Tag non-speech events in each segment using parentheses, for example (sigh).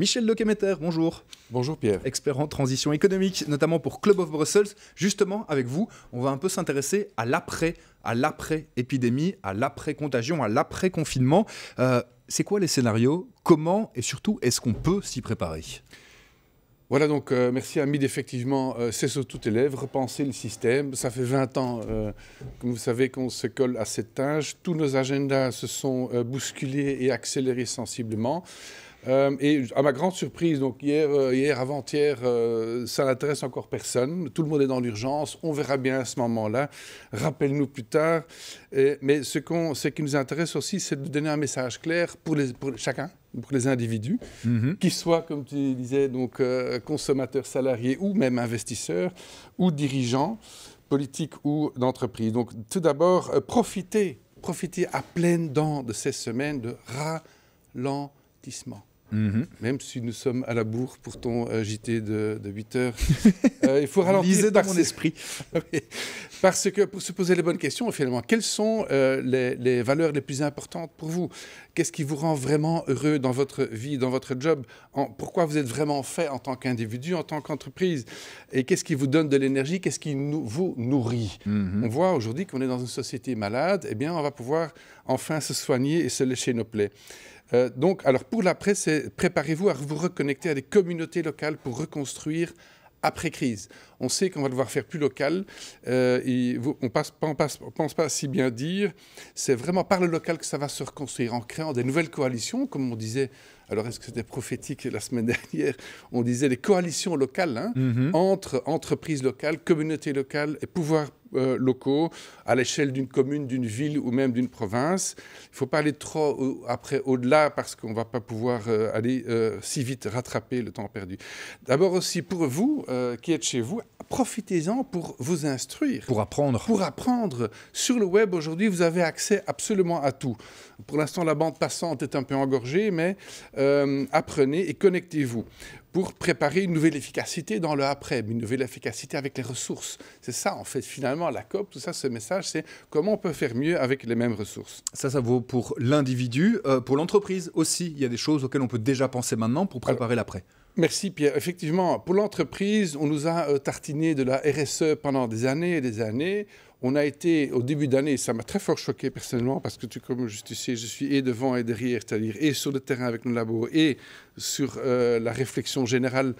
Michel Lequemeter, bonjour. Bonjour Pierre. Expert en transition économique, notamment pour Club of Brussels. Justement, avec vous, on va un peu s'intéresser à l'après, à l'après-épidémie, à l'après-contagion, à l'après-confinement. Euh, c'est quoi les scénarios Comment et surtout, est-ce qu'on peut s'y préparer voilà donc, euh, merci Amid. Effectivement, euh, c'est sur toutes les repenser le système. Ça fait 20 ans, comme vous savez, qu'on se colle à cette tâche. Tous nos agendas se sont bousculés et accélérés sensiblement. Euh, et à ma grande surprise, donc hier, euh, hier avant-hier, euh, ça n'intéresse encore personne. Tout le monde est dans l'urgence. On verra bien à ce moment-là. Rappelle-nous plus tard. mais ce, ce qui nous intéresse aussi, c'est de donner un message clair pour, chacun, pour les individus, qui mhm. qu'ils soient, comme tu disais, donc consommateurs, salariés ou même investisseurs ou dirigeants politiques ou d'entreprise. Donc tout d'abord, profitez, profitez à pleine dents de ces semaines de ralentissement. Mhm. Même si nous sommes à la bourre pour ton JT de, 8 heures, (laughs) euh, il faut ralentir. dans mon esprit. (laughs) parce que pour se poser les bonnes questions, finalement, quelles sont euh, les, valeurs les plus importantes pour vous Qu'est-ce qui vous rend vraiment heureux dans votre vie, dans votre job en, Pourquoi vous êtes vraiment fait en tant qu'individu, en tant qu'entreprise Et qu'est-ce qui vous donne de l'énergie Qu'est-ce qui vous nourrit mhm. On voit aujourd'hui qu'on est dans une société malade. Eh bien, on va pouvoir enfin se soigner et se lécher nos plaies. Euh, donc, alors pour la presse, préparez-vous à vous reconnecter à des communautés locales pour reconstruire après crise. On sait qu'on va devoir faire plus local. Euh, on ne pense, pas si bien dire. C'est vraiment par le local que ça va se reconstruire en créant des nouvelles coalitions, comme on disait. Alors, est-ce que c'était prophétique la semaine (laughs) dernière On disait des coalitions locales hein, mm-hmm. entre entreprises locales, communautés locales et pouvoirs euh, locaux, à l'échelle d'une commune, d'une ville ou même d'une province. Il ne faut pas aller trop au, après au-delà parce qu'on ne va pas pouvoir euh, aller euh, si vite rattraper le temps perdu. D'abord aussi pour vous qui êtes chez vous, profitez-en pour vous instruire. Pour apprendre. Pour apprendre. Sur le web aujourd'hui, vous avez accès absolument à tout. Pour l'instant, la bande passante est un peu engorgée, mais apprenez et connectez-vous pour préparer une nouvelle efficacité dans le après, une nouvelle efficacité avec les ressources. C'est ça, en fait, finalement, la COP, tout ça, ce message, c'est comment on peut faire mieux avec les mêmes ressources. Ça, ça vaut pour l'individu, euh, pour l'entreprise aussi. Il y a des choses auxquelles on peut déjà penser maintenant pour préparer l'après. Merci Pierre. Effectivement, pour l'entreprise, on nous a euh, tartiné de la RSE pendant des années et des années on a été, au début d'année, ça m'a très fort choqué personnellement, parce que tu, comme justicier, je suis et devant et derrière, c'est-à-dire et sur le terrain avec nos labos, et sur euh, la réflexion générale.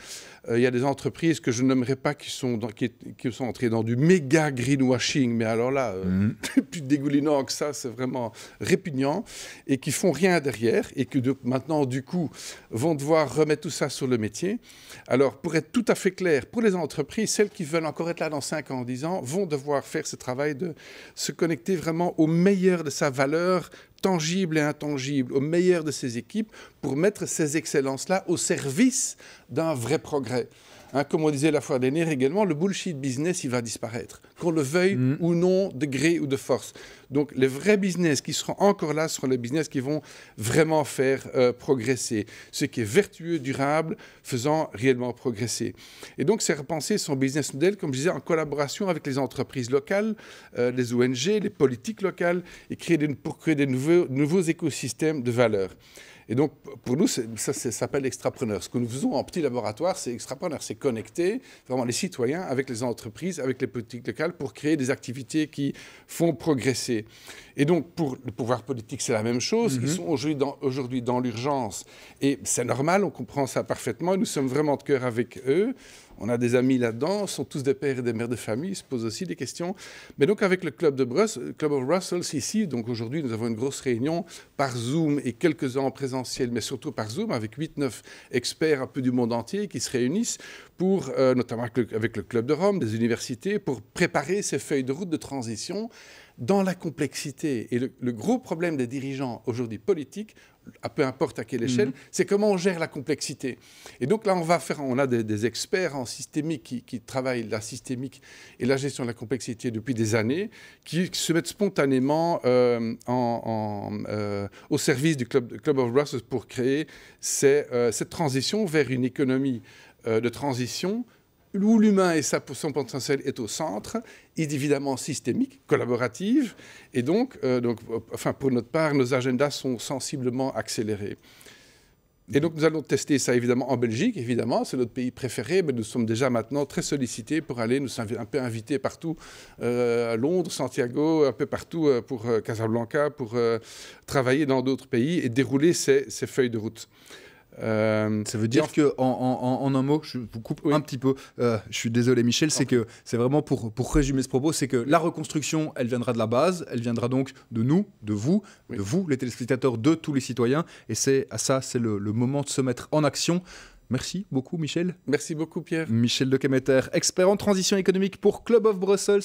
Euh, il y a des entreprises que je nommerai pas qui sont, qui, sont entrées dans du méga greenwashing, mais alors là, plus euh, mhm. (laughs) dégoulinant que ça, c'est vraiment répugnant, et qui font rien derrière, et que maintenant, du coup, vont devoir remettre tout ça sur le métier. Alors, pour être tout à fait clair, pour les entreprises, celles qui veulent encore être là dans 5 ans, 10 ans, vont devoir faire ce travail de se connecter vraiment au meilleur de sa valeur tangible et intangible, au meilleur de ses équipes, pour mettre ces excellences-là au service d'un vrai progrès. Hein, comme on disait la fois dernière également, le bullshit business, il va disparaître, qu'on le veuille mm. ou non, de gré ou de force. Donc les vrais business qui seront encore là seront les business qui vont vraiment faire euh, progresser, ce qui est vertueux, durable, faisant réellement progresser. Et donc c'est repenser son business model, comme je disais, en collaboration avec les entreprises locales, euh, les ONG, les politiques locales, et pour créer de nouveaux écosystèmes de valeur. Et donc, pour nous, ça, s'appelle extrapreneur. Ce que nous faisons en petit laboratoire, c'est extrapreneur, c'est connecter vraiment les citoyens avec les entreprises, avec les politiques locales pour créer des activités qui font progresser. Et donc, pour le pouvoir politique, c'est la même chose. Ils mhm. sont aujourd'hui dans, dans l'urgence. Et c'est normal, on comprend ça parfaitement. Nous sommes vraiment de cœur avec eux on a des amis là-dedans, sont tous des pères et des mères de famille, ils se posent aussi des questions. Mais donc avec le club de Brussels, euh, club of Brussels ici, donc aujourd'hui nous avons une grosse réunion par Zoom et quelques-uns en présentiel, mais surtout par Zoom avec 8-9 experts un peu du monde entier qui se réunissent pour, euh, notamment avec le, club de Rome, des universités, pour préparer ces feuilles de route de transition dans la complexité. Et le gros problème des dirigeants aujourd'hui politiques, à peu importe à quelle mhm. échelle, c'est comment on gère la complexité. Et donc là, on va faire, on a des, experts en systémique qui, travaillent la systémique et la gestion de la complexité depuis des années, qui se mettent spontanément euh, euh, au service du Club, of Brussels pour créer euh, cette transition vers une économie de transition où l'humain et sa, son potentiel est au centre, est évidemment systémique, collaborative, et donc, euh, donc euh, enfin, pour notre part, nos agendas sont sensiblement accélérés. Et donc nous allons tester ça évidemment en Belgique, évidemment, c'est notre pays préféré, mais nous sommes déjà maintenant très sollicités pour aller, nous sommes un peu invités partout, euh, à Londres, Santiago, un peu partout pour Casablanca, pour travailler dans d'autres pays et dérouler ces feuilles de route. Euh, ça veut dire que, en, un mot, je vous coupe un petit peu. Euh, je suis désolé, Michel. C'est que c'est vraiment pour, pour résumer ce propos, c'est que la reconstruction, elle viendra de la base, elle viendra donc de nous, de vous, de vous, les téléspectateurs, de tous les citoyens. Et c'est à ça, c'est le, le moment de se mettre en action. Merci beaucoup, Michel. Merci beaucoup, Pierre. Michel de Kemeter, expert en transition économique pour Club of Brussels.